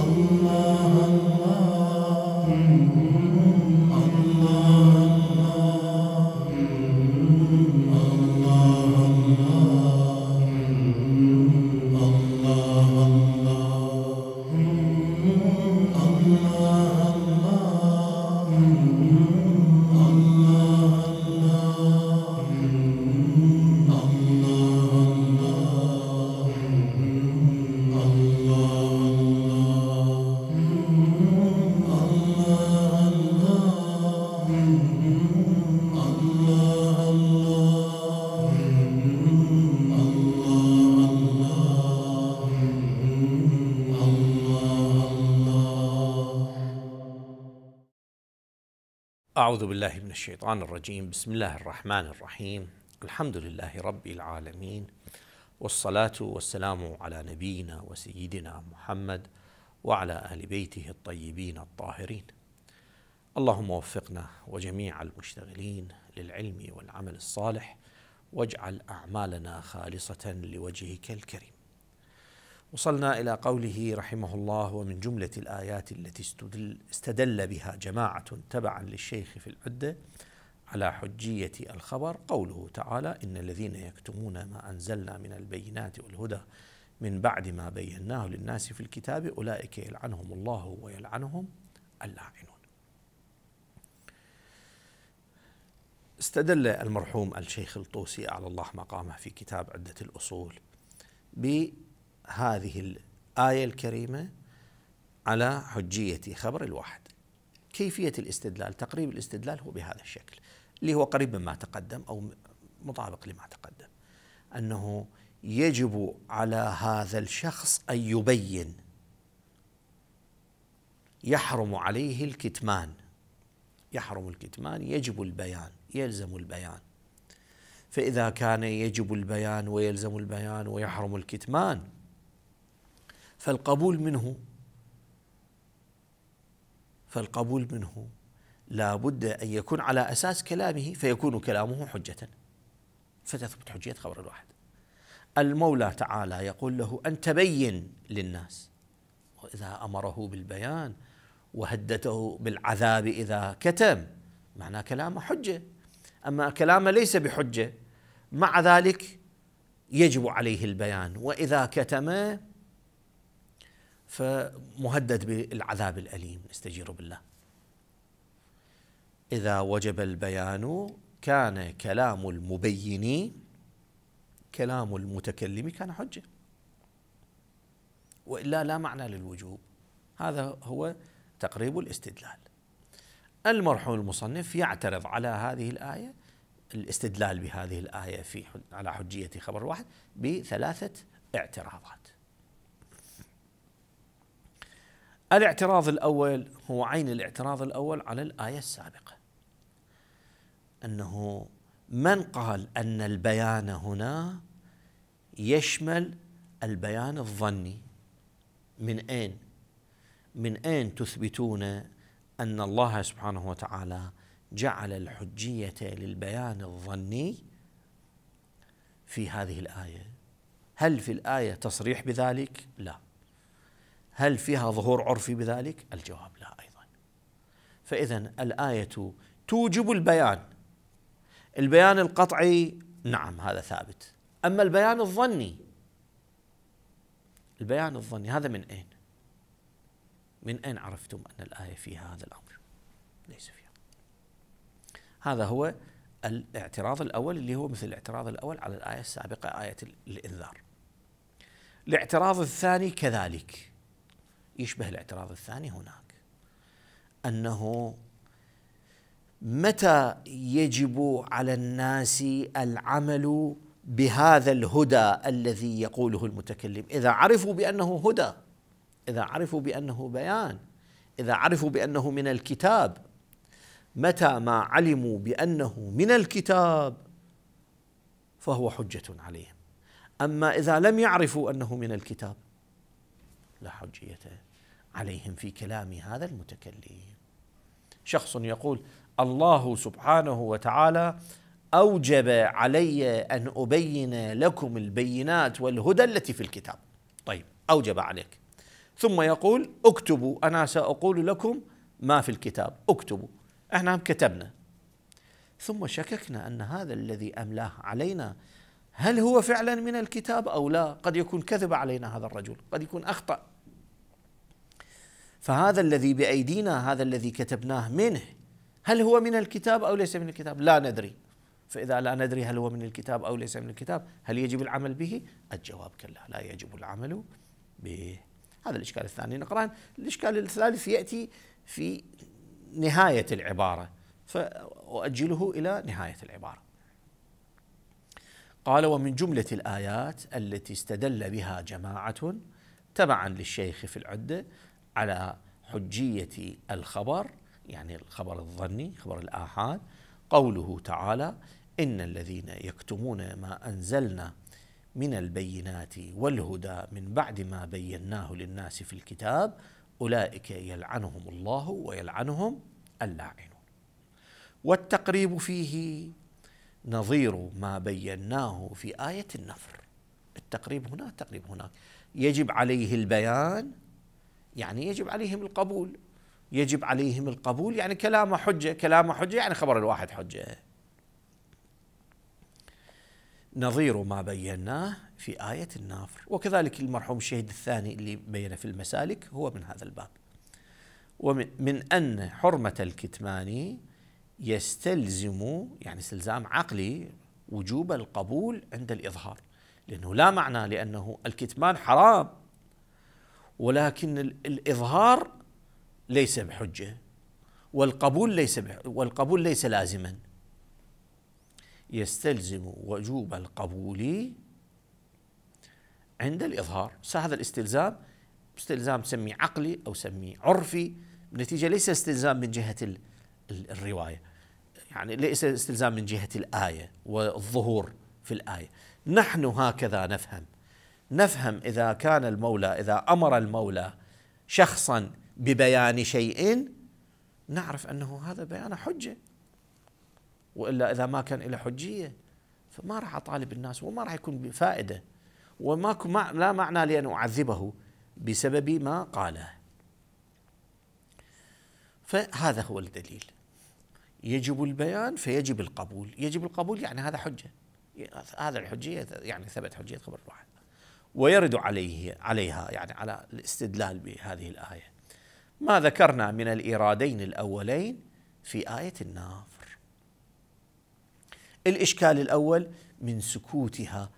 الله الله الله أعوذ بالله من الشيطان الرجيم بسم الله الرحمن الرحيم الحمد لله رب العالمين والصلاة والسلام على نبينا وسيدنا محمد وعلى أهل بيته الطيبين الطاهرين اللهم وفقنا وجميع المشتغلين للعلم والعمل الصالح واجعل أعمالنا خالصة لوجهك الكريم وصلنا الى قوله رحمه الله ومن جمله الايات التي استدل, استدل بها جماعه تبعا للشيخ في العده على حجيه الخبر قوله تعالى ان الذين يكتمون ما انزلنا من البينات والهدى من بعد ما بيناه للناس في الكتاب اولئك يلعنهم الله ويلعنهم اللاعنون. استدل المرحوم الشيخ الطوسي على الله مقامه في كتاب عده الاصول ب هذه الآية الكريمة على حجية خبر الواحد كيفية الاستدلال تقريب الاستدلال هو بهذا الشكل اللي هو قريب مما تقدم أو مطابق لما تقدم أنه يجب على هذا الشخص أن يبين يحرم عليه الكتمان يحرم الكتمان يجب البيان يلزم البيان فإذا كان يجب البيان ويلزم البيان ويحرم الكتمان فالقبول منه فالقبول منه لا بد أن يكون على أساس كلامه فيكون كلامه حجة فتثبت حجية خبر الواحد المولى تعالى يقول له أن تبين للناس وإذا أمره بالبيان وهدته بالعذاب إذا كتم معنى كلامه حجة أما كلامه ليس بحجة مع ذلك يجب عليه البيان وإذا كتم فمهدد بالعذاب الأليم نستجير بالله إذا وجب البيان كان كلام المبين كلام المتكلم كان حجة وإلا لا معنى للوجوب هذا هو تقريب الاستدلال المرحوم المصنف يعترض على هذه الآية الاستدلال بهذه الآية في على حجية خبر واحد بثلاثة اعتراضات الاعتراض الأول هو عين الاعتراض الأول على الآية السابقة أنه من قال أن البيان هنا يشمل البيان الظني من أين؟ من أين تثبتون أن الله سبحانه وتعالى جعل الحجية للبيان الظني في هذه الآية هل في الآية تصريح بذلك؟ لا هل فيها ظهور عرفي بذلك؟ الجواب لا ايضا. فاذا الايه توجب البيان. البيان القطعي نعم هذا ثابت. اما البيان الظني البيان الظني هذا من اين؟ من اين عرفتم ان الايه فيها هذا الامر؟ ليس فيها. هذا هو الاعتراض الاول اللي هو مثل الاعتراض الاول على الايه السابقه ايه الانذار. الاعتراض الثاني كذلك يشبه الاعتراض الثاني هناك انه متى يجب على الناس العمل بهذا الهدى الذي يقوله المتكلم اذا عرفوا بانه هدى اذا عرفوا بانه بيان اذا عرفوا بانه من الكتاب متى ما علموا بانه من الكتاب فهو حجه عليهم اما اذا لم يعرفوا انه من الكتاب لا حجيه عليهم في كلام هذا المتكلم شخص يقول الله سبحانه وتعالى اوجب علي ان ابين لكم البينات والهدى التي في الكتاب طيب اوجب عليك ثم يقول اكتبوا انا ساقول لكم ما في الكتاب اكتبوا احنا كتبنا ثم شككنا ان هذا الذي املاه علينا هل هو فعلا من الكتاب او لا قد يكون كذب علينا هذا الرجل قد يكون اخطا فهذا الذي بايدينا هذا الذي كتبناه منه هل هو من الكتاب او ليس من الكتاب؟ لا ندري. فاذا لا ندري هل هو من الكتاب او ليس من الكتاب، هل يجب العمل به؟ الجواب كلا لا يجب العمل به. هذا الاشكال الثاني نقران، الاشكال الثالث ياتي في نهايه العباره فاؤجله الى نهايه العباره. قال ومن جمله الايات التي استدل بها جماعه تبعا للشيخ في العده على حجية الخبر يعني الخبر الظني خبر الآحاد قوله تعالى إن الذين يكتمون ما أنزلنا من البينات والهدى من بعد ما بيناه للناس في الكتاب أولئك يلعنهم الله ويلعنهم اللاعنون والتقريب فيه نظير ما بيناه في آية النفر التقريب هنا تقريب هناك يجب عليه البيان يعني يجب عليهم القبول يجب عليهم القبول يعني كلامه حجة كلامه حجة يعني خبر الواحد حجة نظير ما بيناه في آية النافر وكذلك المرحوم الشهيد الثاني اللي بين في المسالك هو من هذا الباب ومن أن حرمة الكتمان يستلزم يعني استلزام عقلي وجوب القبول عند الإظهار لأنه لا معنى لأنه الكتمان حرام ولكن الإظهار ليس بحجة والقبول ليس والقبول ليس لازما يستلزم وجوب القبول عند الإظهار هذا الاستلزام استلزام سمي عقلي أو سمي عرفي نتيجة ليس استلزام من جهة الرواية يعني ليس استلزام من جهة الآية والظهور في الآية نحن هكذا نفهم نفهم اذا كان المولى اذا امر المولى شخصا ببيان شيء نعرف انه هذا بيان حجه والا اذا ما كان له حجيه فما راح اطالب الناس وما راح يكون بفائده وما لا معنى لي ان اعذبه بسبب ما قاله فهذا هو الدليل يجب البيان فيجب القبول يجب القبول يعني هذا حجه هذا الحجيه يعني ثبت حجيه خبر واحد ويرد عليه عليها يعني على الاستدلال بهذه الآية ما ذكرنا من الإيرادين الأولين في آية النافر الإشكال الأول من سكوتها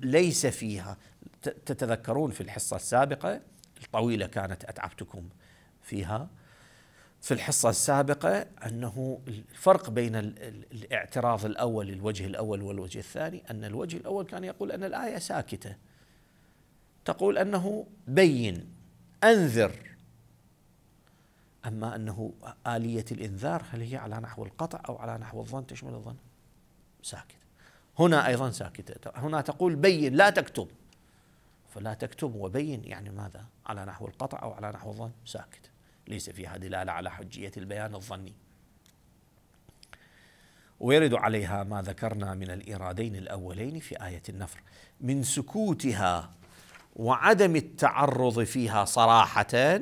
ليس فيها تتذكرون في الحصة السابقة الطويلة كانت أتعبتكم فيها في الحصة السابقة أنه الفرق بين الاعتراض الأول الوجه الأول والوجه الثاني أن الوجه الأول كان يقول أن الآية ساكتة تقول انه بين انذر اما انه اليه الانذار هل هي على نحو القطع او على نحو الظن تشمل الظن؟ ساكت هنا ايضا ساكته هنا تقول بين لا تكتب فلا تكتب وبين يعني ماذا؟ على نحو القطع او على نحو الظن ساكت ليس فيها دلاله على حجيه البيان الظني ويرد عليها ما ذكرنا من الإرادين الأولين في آية النفر من سكوتها وعدم التعرض فيها صراحة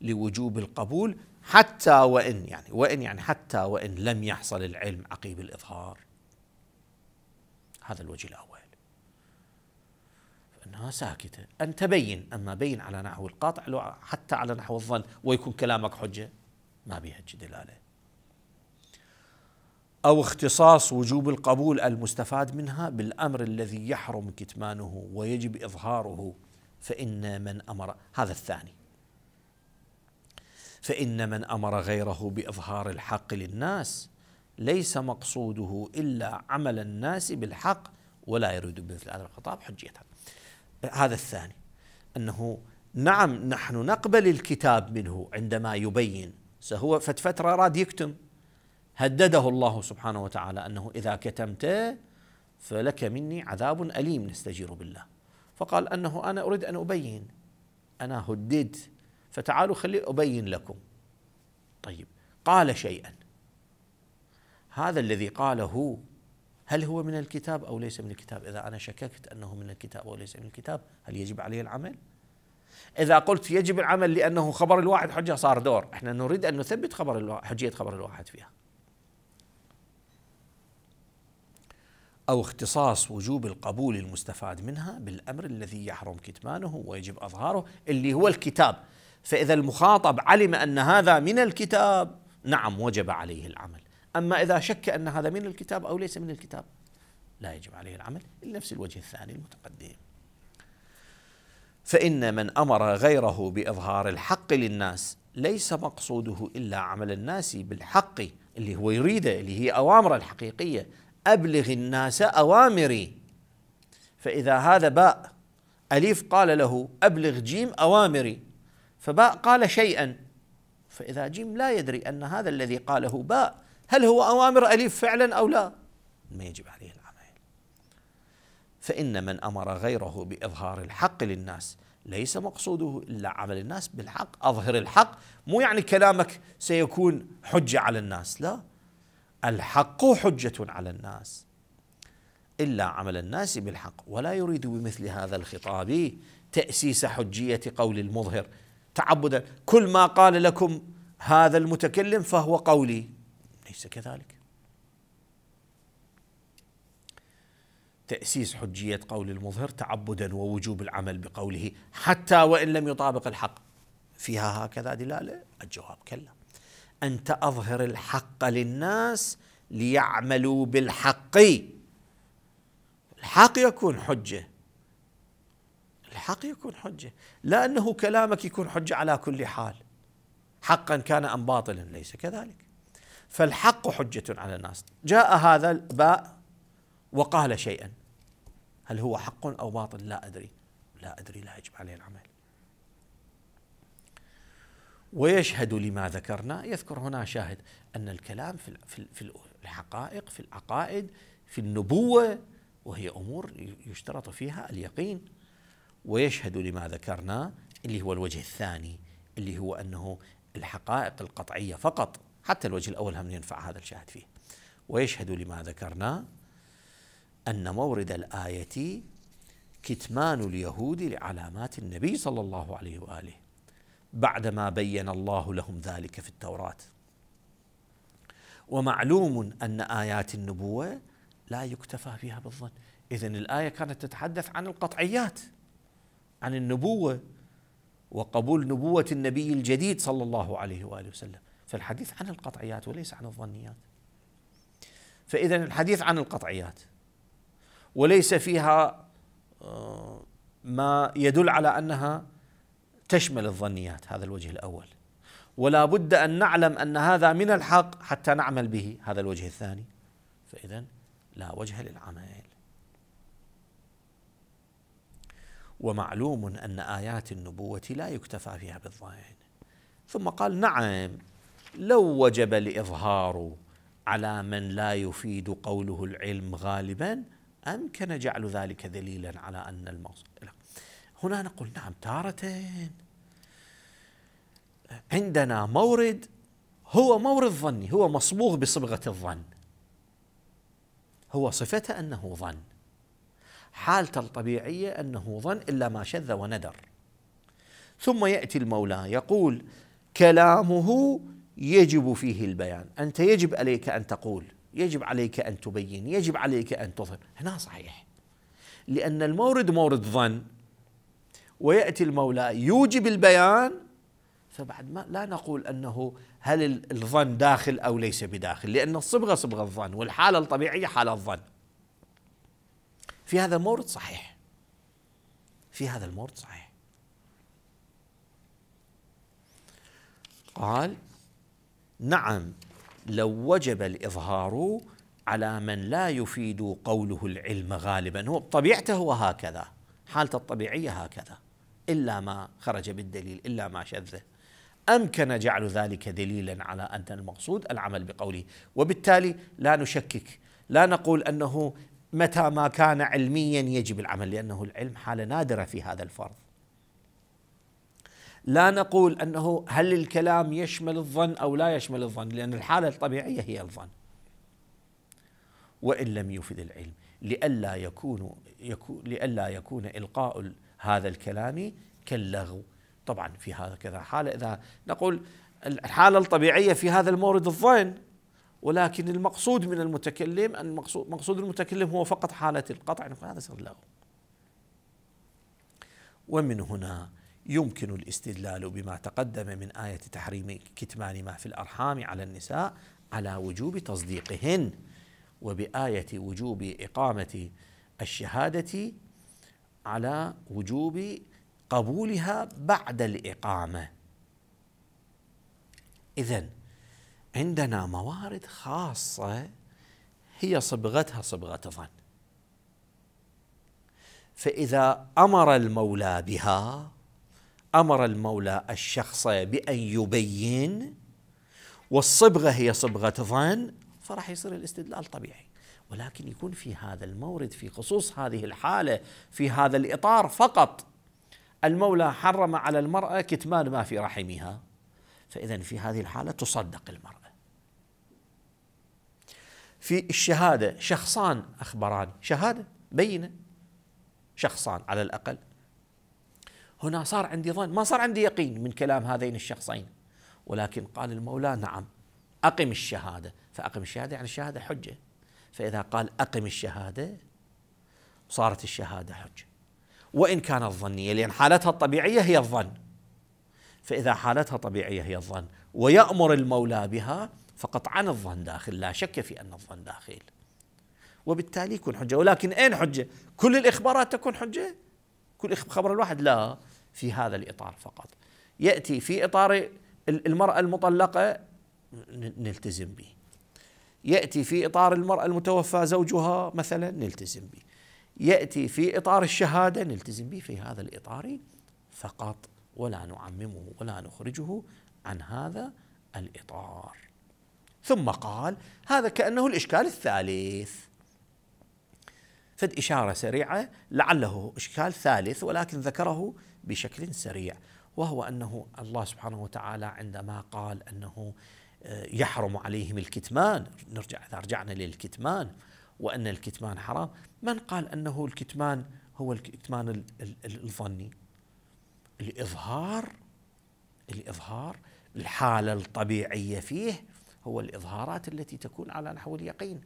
لوجوب القبول حتى وإن يعني وإن يعني حتى وإن لم يحصل العلم عقيب الإظهار هذا الوجه الأول فإنها ساكتة أن تبين أما بين على نحو القاطع حتى على نحو الظن ويكون كلامك حجة ما بيها دلالة أو اختصاص وجوب القبول المستفاد منها بالأمر الذي يحرم كتمانه ويجب إظهاره فإن من أمر هذا الثاني فإن من أمر غيره بإظهار الحق للناس ليس مقصوده إلا عمل الناس بالحق ولا يريد بمثل هذا الخطاب حجية هذا الثاني أنه نعم نحن نقبل الكتاب منه عندما يبين فهو فترة راد يكتم هدده الله سبحانه وتعالى انه اذا كتمت فلك مني عذاب اليم نستجير بالله فقال انه انا اريد ان ابين انا هددت فتعالوا خلي ابين لكم طيب قال شيئا هذا الذي قاله هل هو من الكتاب او ليس من الكتاب؟ اذا انا شككت انه من الكتاب او ليس من الكتاب هل يجب علي العمل؟ اذا قلت يجب العمل لانه خبر الواحد حجه صار دور، احنا نريد ان نثبت خبر الواحد حجيه خبر الواحد فيها. أو اختصاص وجوب القبول المستفاد منها بالأمر الذي يحرم كتمانه ويجب أظهاره اللي هو الكتاب فإذا المخاطب علم أن هذا من الكتاب نعم وجب عليه العمل أما إذا شك أن هذا من الكتاب أو ليس من الكتاب لا يجب عليه العمل لنفس الوجه الثاني المتقدم فإن من أمر غيره بإظهار الحق للناس ليس مقصوده إلا عمل الناس بالحق اللي هو يريده اللي هي أوامره الحقيقية أبلغ الناس أوامري فإذا هذا باء أليف قال له أبلغ جيم أوامري فباء قال شيئا فإذا جيم لا يدري أن هذا الذي قاله باء هل هو أوامر أليف فعلا أو لا ما يجب عليه العمل فإن من أمر غيره بإظهار الحق للناس ليس مقصوده إلا عمل الناس بالحق أظهر الحق مو يعني كلامك سيكون حجة على الناس لا الحق حجة على الناس إلا عمل الناس بالحق ولا يريد بمثل هذا الخطاب تأسيس حجية قول المظهر تعبدا كل ما قال لكم هذا المتكلم فهو قولي ليس كذلك تأسيس حجية قول المظهر تعبدا ووجوب العمل بقوله حتى وإن لم يطابق الحق فيها هكذا دلالة الجواب كلا انت اظهر الحق للناس ليعملوا بالحق الحق يكون حجه الحق يكون حجه لا انه كلامك يكون حجه على كل حال حقا كان ام باطلا ليس كذلك فالحق حجه على الناس جاء هذا الباء وقال شيئا هل هو حق او باطل لا ادري لا ادري لا يجب عليه العمل ويشهد لما ذكرنا يذكر هنا شاهد أن الكلام في الحقائق في العقائد في النبوة وهي أمور يشترط فيها اليقين ويشهد لما ذكرنا اللي هو الوجه الثاني اللي هو أنه الحقائق القطعية فقط حتى الوجه الأول هم ينفع هذا الشاهد فيه ويشهد لما ذكرنا أن مورد الآية كتمان اليهود لعلامات النبي صلى الله عليه وآله بعدما بين الله لهم ذلك في التوراه ومعلوم ان ايات النبوه لا يكتفى فيها بالظن اذا الايه كانت تتحدث عن القطعيات عن النبوه وقبول نبوه النبي الجديد صلى الله عليه واله وسلم فالحديث عن القطعيات وليس عن الظنيات فاذا الحديث عن القطعيات وليس فيها آه، ما يدل على انها تشمل الظنيات هذا الوجه الاول ولا بد ان نعلم ان هذا من الحق حتى نعمل به هذا الوجه الثاني فاذا لا وجه للعمل ومعلوم ان ايات النبوه لا يكتفى فيها بالظن ثم قال نعم لو وجب الاظهار على من لا يفيد قوله العلم غالبا امكن جعل ذلك دليلا على ان المقصود هنا نقول نعم تارة عندنا مورد هو مورد ظني هو مصبوغ بصبغة الظن هو صفته أنه ظن حالته الطبيعية أنه ظن إلا ما شذ وندر ثم يأتي المولى يقول كلامه يجب فيه البيان أنت يجب عليك أن تقول يجب عليك أن تبين يجب عليك أن تظهر هنا صحيح لأن المورد مورد ظن ويأتي المولى يوجب البيان فبعد ما لا نقول أنه هل الظن داخل أو ليس بداخل لأن الصبغة صبغة الظن والحالة الطبيعية حالة الظن في هذا المورد صحيح في هذا المورد صحيح قال نعم لو وجب الإظهار على من لا يفيد قوله العلم غالبا هو بطبيعته هو هكذا حالته الطبيعية هكذا إلا ما خرج بالدليل إلا ما شذه أمكن جعل ذلك دليلا على أن المقصود العمل بقوله وبالتالي لا نشكك لا نقول أنه متى ما كان علميا يجب العمل لأنه العلم حالة نادرة في هذا الفرض لا نقول أنه هل الكلام يشمل الظن أو لا يشمل الظن لأن الحالة الطبيعية هي الظن وإن لم يفد العلم لئلا يكون, يكون لئلا يكون إلقاء هذا الكلام كاللغو طبعا في هذا كذا حالة إذا نقول الحالة الطبيعية في هذا المورد الظن ولكن المقصود من المتكلم المقصود مقصود المتكلم هو فقط حالة القطع نقول هذا صار لغو ومن هنا يمكن الاستدلال بما تقدم من آية تحريم كتمان ما في الأرحام على النساء على وجوب تصديقهن وبآية وجوب إقامة الشهادة على وجوب قبولها بعد الإقامة إذا عندنا موارد خاصة هي صبغتها صبغة ظن فإذا أمر المولى بها أمر المولى الشخص بأن يبين والصبغة هي صبغة ظن فراح يصير الاستدلال طبيعي ولكن يكون في هذا المورد في خصوص هذه الحاله في هذا الاطار فقط المولى حرم على المراه كتمان ما في رحمها فاذا في هذه الحاله تصدق المراه في الشهاده شخصان اخبران شهاده بينه شخصان على الاقل هنا صار عندي ظن ما صار عندي يقين من كلام هذين الشخصين ولكن قال المولى نعم أقم الشهادة فأقم الشهادة يعني الشهادة حجة فإذا قال أقم الشهادة صارت الشهادة حجة وإن كانت ظنية لأن حالتها الطبيعية هي الظن فإذا حالتها طبيعية هي الظن ويأمر المولى بها عن الظن داخل لا شك في أن الظن داخل وبالتالي يكون حجة ولكن أين حجة كل الإخبارات تكون حجة كل خبر الواحد لا في هذا الإطار فقط يأتي في إطار المرأة المطلقة نلتزم به يأتي في إطار المرأة المتوفى زوجها مثلا نلتزم به يأتي في إطار الشهادة نلتزم به في هذا الإطار فقط ولا نعممه ولا نخرجه عن هذا الإطار ثم قال هذا كأنه الإشكال الثالث فد إشارة سريعة لعله إشكال ثالث ولكن ذكره بشكل سريع وهو أنه الله سبحانه وتعالى عندما قال أنه يحرم عليهم الكتمان نرجع إذا رجعنا للكتمان وأن الكتمان حرام من قال أنه الكتمان هو الكتمان الظني الإظهار الإظهار الحالة الطبيعية فيه هو الإظهارات التي تكون على نحو اليقين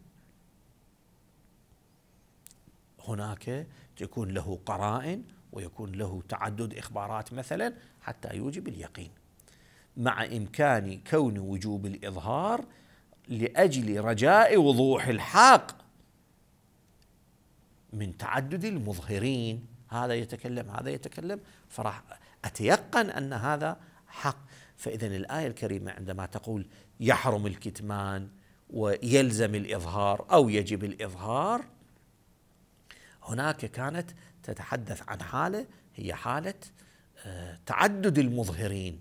هناك تكون له قرائن ويكون له تعدد إخبارات مثلا حتى يوجب اليقين مع إمكان كون وجوب الإظهار لأجل رجاء وضوح الحق من تعدد المظهرين هذا يتكلم هذا يتكلم فراح أتيقن أن هذا حق فإذا الآية الكريمة عندما تقول يحرم الكتمان ويلزم الإظهار أو يجب الإظهار هناك كانت تتحدث عن حالة هي حالة آه، تعدد المظهرين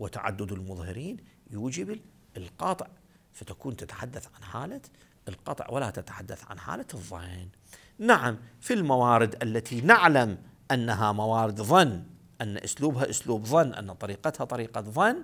وتعدد المظهرين يوجب القاطع فتكون تتحدث عن حالة القطع ولا تتحدث عن حالة الظن نعم في الموارد التي نعلم أنها موارد ظن أن أسلوبها أسلوب ظن أن طريقتها طريقة ظن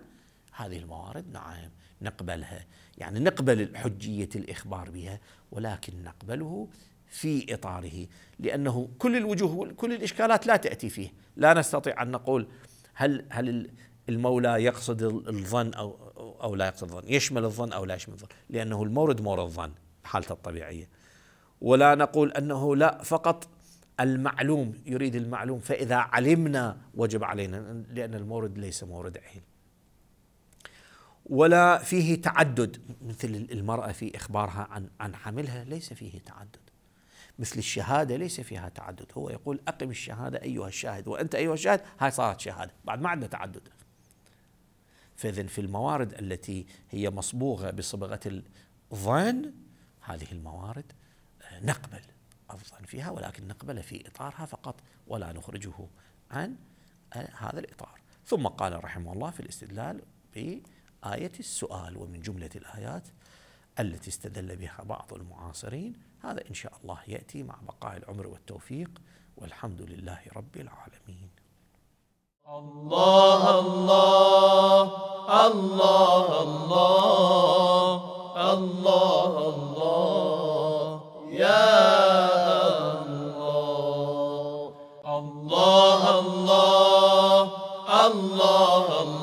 هذه الموارد نعم نقبلها يعني نقبل حجية الإخبار بها ولكن نقبله في إطاره لأنه كل الوجوه كل الإشكالات لا تأتي فيه لا نستطيع أن نقول هل هل المولى يقصد الظن أو, أو لا يقصد الظن يشمل الظن أو لا يشمل الظن لأنه المورد مورد الظن حالته الطبيعية ولا نقول أنه لا فقط المعلوم يريد المعلوم فإذا علمنا وجب علينا لأن المورد ليس مورد عين ولا فيه تعدد مثل المرأة في إخبارها عن عن حملها ليس فيه تعدد مثل الشهادة ليس فيها تعدد هو يقول أقم الشهادة أيها الشاهد وأنت أيها الشاهد هاي صارت شهادة بعد ما عندنا تعدد فإذا في الموارد التي هي مصبوغة بصبغة الظن هذه الموارد آه، نقبل الظن فيها ولكن نقبل في إطارها فقط ولا نخرجه عن آه، هذا الإطار ثم قال رحمه الله في الاستدلال بآية السؤال ومن جملة الآيات التي استدل بها بعض المعاصرين هذا إن شاء الله يأتي مع بقاء العمر والتوفيق والحمد لله رب العالمين الله الله الله الله الله الله يا الله الله الله الله